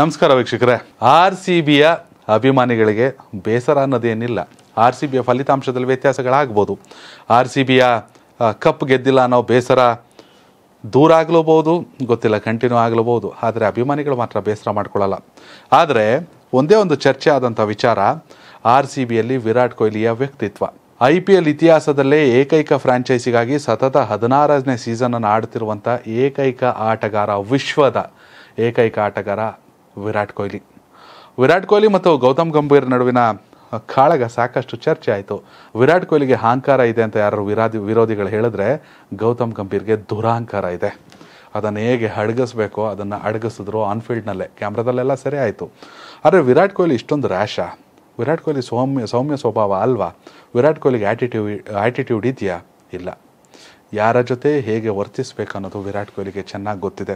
ನಮಸ್ಕಾರ ವೀಕ್ಷಕರೇ R C ಬಿಯ ಅಭಿಮಾನಿಗಳಿಗೆ ಬೇಸರ ಅನ್ನೋದೇನಿಲ್ಲ ಆರ್ ಸಿ ಬಿಯ ಫಲಿತಾಂಶದಲ್ಲಿ ವ್ಯತ್ಯಾಸಗಳಾಗ್ಬೋದು ಆರ್ ಸಿ ಬಿಯ ಕಪ್ ಗೆದ್ದಿಲ್ಲ ಅನ್ನೋ ಬೇಸರ ದೂರ ಆಗಲೂಬಹುದು ಗೊತ್ತಿಲ್ಲ ಕಂಟಿನ್ಯೂ ಆಗಲೂಬಹುದು ಆದರೆ ಅಭಿಮಾನಿಗಳು ಮಾತ್ರ ಬೇಸರ ಮಾಡ್ಕೊಳ್ಳಲ್ಲ ಆದರೆ ಒಂದೇ ಒಂದು ಚರ್ಚೆ ಆದಂಥ ವಿಚಾರ ಆರ್ ಸಿ ಬಿಯಲ್ಲಿ ವಿರಾಟ್ ಕೊಹ್ಲಿಯ ವ್ಯಕ್ತಿತ್ವ ಐ ಪಿ ಎಲ್ ಇತಿಹಾಸದಲ್ಲೇ ಏಕೈಕ ಫ್ರಾಂಚೈಸಿಗಾಗಿ ಸತತ ಹದಿನಾರನೇ ಸೀಸನನ್ನು ಆಡ್ತಿರುವಂಥ ಏಕೈಕ ಆಟಗಾರ ವಿಶ್ವದ ಏಕೈಕ ಆಟಗಾರ ವಿರಾಟ್ ಕೊಹ್ಲಿ ವಿರಾಟ್ ಕೊಹ್ಲಿ ಮತ್ತು ಗೌತಮ್ ಗಂಭೀರ್ ನಡುವಿನ ಕಾಳಗ ಸಾಕಷ್ಟು ಚರ್ಚೆ ಆಯಿತು ವಿರಾಟ್ ಕೊಹ್ಲಿಗೆ ಅಹಂಕಾರ ಇದೆ ಅಂತ ಯಾರು ವಿರಾದಿ ವಿರೋಧಿಗಳು ಹೇಳಿದ್ರೆ ಗೌತಮ್ ಗಂಭೀರ್ಗೆ ದುರಹಂಕಾರ ಇದೆ ಅದನ್ನು ಹೇಗೆ ಅಡಗಿಸ್ಬೇಕು ಅದನ್ನು ಅಡಗಿಸಿದ್ರು ಆನ್ಫೀಲ್ಡ್ನಲ್ಲೇ ಕ್ಯಾಮ್ರಾದಲ್ಲೆಲ್ಲ ಸರಿ ಆಯಿತು ಆದರೆ ವಿರಾಟ್ ಕೊಹ್ಲಿ ಇಷ್ಟೊಂದು ರ್ಯಾಶ ವಿರಾಟ್ ಕೊಹ್ಲಿ ಸೌಮ್ಯ ಸೌಮ್ಯ ಸ್ವಭಾವ ಅಲ್ವಾ ವಿರಾಟ್ ಕೊಹ್ಲಿಗೆ ಆ್ಯಟಿಟ್ಯೂ ಆ್ಯಟಿಟ್ಯೂಡ್ ಇದೆಯಾ ಇಲ್ಲ ಯಾರ ಜೊತೆ ಹೇಗೆ ವರ್ತಿಸಬೇಕನ್ನೋದು ವಿರಾಟ್ ಕೊಹ್ಲಿಗೆ ಚೆನ್ನಾಗಿ ಗೊತ್ತಿದೆ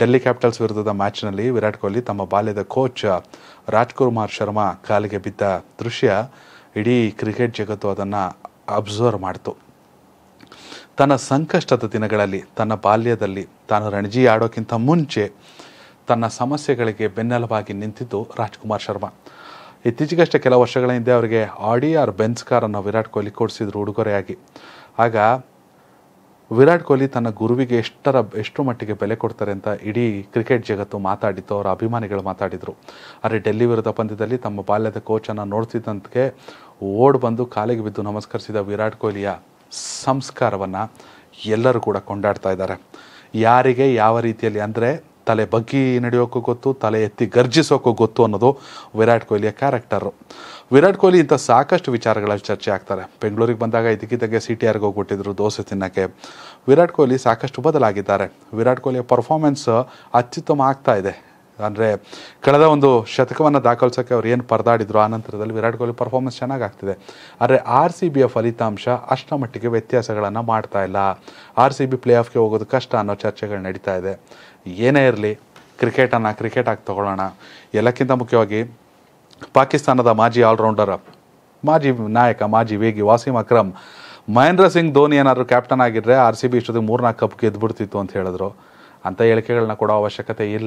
ಡೆಲ್ಲಿ ಕ್ಯಾಪಿಟಲ್ಸ್ ವಿರುದ್ಧದ ಮ್ಯಾಚ್ನಲ್ಲಿ ವಿರಾಟ್ ಕೊಹ್ಲಿ ತಮ್ಮ ಬಾಲ್ಯದ ಕೋಚ್ ರಾಜ್ಕುಮಾರ್ ಶರ್ಮಾ ಕಾಲಿಗೆ ಬಿದ್ದ ದೃಶ್ಯ ಇಡೀ ಕ್ರಿಕೆಟ್ ಜಗತ್ತು ಅದನ್ನು ಅಬ್ಸರ್ವ್ ಮಾಡಿತು ತನ್ನ ಸಂಕಷ್ಟದ ದಿನಗಳಲ್ಲಿ ತನ್ನ ಬಾಲ್ಯದಲ್ಲಿ ತಾನು ರಣಜಿ ಆಡೋಕ್ಕಿಂತ ಮುಂಚೆ ತನ್ನ ಸಮಸ್ಯೆಗಳಿಗೆ ಬೆನ್ನೆಲುಬಾಗಿ ನಿಂತಿದ್ದು ರಾಜ್ಕುಮಾರ್ ಶರ್ಮಾ ಇತ್ತೀಚೆಗಷ್ಟೇ ಕೆಲವು ವರ್ಷಗಳ ಹಿಂದೆ ಅವರಿಗೆ ಆಡಿ ಆರ್ ವಿರಾಟ್ ಕೊಹ್ಲಿ ಕೊಡಿಸಿದ್ರು ಉಡುಗೊರೆಯಾಗಿ ಆಗ ವಿರಾಟ್ ಕೊಹ್ಲಿ ತನ್ನ ಗುರುವಿಗೆ ಎಷ್ಟರ ಎಷ್ಟು ಮಟ್ಟಿಗೆ ಬೆಲೆ ಕೊಡ್ತಾರೆ ಅಂತ ಇಡೀ ಕ್ರಿಕೆಟ್ ಜಗತ್ತು ಮಾತಾಡಿತ್ತು ಅವರ ಅಭಿಮಾನಿಗಳು ಮಾತಾಡಿದರು ಆದರೆ ಡೆಲ್ಲಿ ವಿರುದ್ಧ ಪಂದ್ಯದಲ್ಲಿ ತಮ್ಮ ಬಾಲ್ಯದ ಕೋಚನ್ನು ನೋಡ್ತಿದ್ದಂತೆ ಓಡ್ ಬಂದು ಕಾಲಿಗೆ ಬಿದ್ದು ನಮಸ್ಕರಿಸಿದ ವಿರಾಟ್ ಕೊಹ್ಲಿಯ ಸಂಸ್ಕಾರವನ್ನು ಎಲ್ಲರೂ ಕೂಡ ಕೊಂಡಾಡ್ತಾ ಇದ್ದಾರೆ ಯಾರಿಗೆ ಯಾವ ರೀತಿಯಲ್ಲಿ ಅಂದರೆ ತಲೆ ಬಗ್ಗಿ ನಡೆಯೋಕ್ಕೂ ಗೊತ್ತು ತಲೆ ಎತ್ತಿ ಗರ್ಜಿಸೋಕ್ಕೂ ಗೊತ್ತು ಅನ್ನೋದು ವಿರಾಟ್ ಕೊಹ್ಲಿಯ ಕ್ಯಾರೆಕ್ಟರು ವಿರಾಟ್ ಕೊಹ್ಲಿ ಇಂಥ ಸಾಕಷ್ಟು ವಿಚಾರಗಳಲ್ಲಿ ಚರ್ಚೆ ಆಗ್ತಾರೆ ಬೆಂಗಳೂರಿಗೆ ಬಂದಾಗ ಇದಕ್ಕಿದ್ದಾಗೆ ಸಿ ಟಿ ಆರ್ಗೆ ಹೋಗ್ಬಿಟ್ಟಿದ್ರು ದೋಸೆ ತಿನ್ನೋಕ್ಕೆ ವಿರಾಟ್ ಕೊಹ್ಲಿ ಸಾಕಷ್ಟು ಬದಲಾಗಿದ್ದಾರೆ ವಿರಾಟ್ ಕೊಹ್ಲಿಯ ಪರ್ಫಾರ್ಮೆನ್ಸ್ ಅತ್ಯುತ್ತಮ ಆಗ್ತಾ ಇದೆ ಅಂದರೆ ಕಳೆದ ಒಂದು ಶತಕವನ್ನು ದಾಖಲಿಸೋಕ್ಕೆ ಅವ್ರು ಏನು ಪರದಾಡಿದ್ರು ಆ ನಂತರದಲ್ಲಿ ವಿರಾಟ್ ಕೊಹ್ಲಿ ಪರ್ಫಾರ್ಮೆನ್ಸ್ ಚೆನ್ನಾಗಿ ಆಗ್ತಿದೆ ಆದರೆ ಆರ್ ಸಿ ಬಿಯ ಫಲಿತಾಂಶ ಅಷ್ಟರ ಮಟ್ಟಿಗೆ ವ್ಯತ್ಯಾಸಗಳನ್ನು ಮಾಡ್ತಾ ಇಲ್ಲ ಆರ್ ಸಿ ಬಿ ಪ್ಲೇ ಆಫ್ಗೆ ಹೋಗೋದು ಕಷ್ಟ ಅನ್ನೋ ಚರ್ಚೆಗಳು ನಡೀತಾ ಇದೆ ಏನೇ ಇರಲಿ ಕ್ರಿಕೆಟನ್ನು ಕ್ರಿಕೆಟ್ ಆಗಿ ತಗೊಳ್ಳೋಣ ಎಲ್ಲಕ್ಕಿಂತ ಮುಖ್ಯವಾಗಿ ಪಾಕಿಸ್ತಾನದ ಮಾಜಿ ಆಲ್ರೌಂಡರ್ ಮಾಜಿ ನಾಯಕ ಮಾಜಿ ವೇಗಿ ವಾಸಿಂ ಅಕ್ರಮ್ ಮಹೇಂದ್ರ ಸಿಂಗ್ ಧೋನಿ ಏನಾದರೂ ಕ್ಯಾಪ್ಟನ್ ಆಗಿದ್ದರೆ ಆರ್ ಸಿ ಬಿ ಇಷ್ಟೊತ್ತಿಗೆ ಮೂರ್ನಾಲ್ಕು ಕಪ್ ಗೆದ್ದುಬಿಡ್ತಿತ್ತು ಅಂತ ಹೇಳಿದ್ರು ಅಂಥ ಹೇಳಿಕೆಗಳನ್ನ ಕೊಡೋ ಅವಶ್ಯಕತೆ ಇಲ್ಲ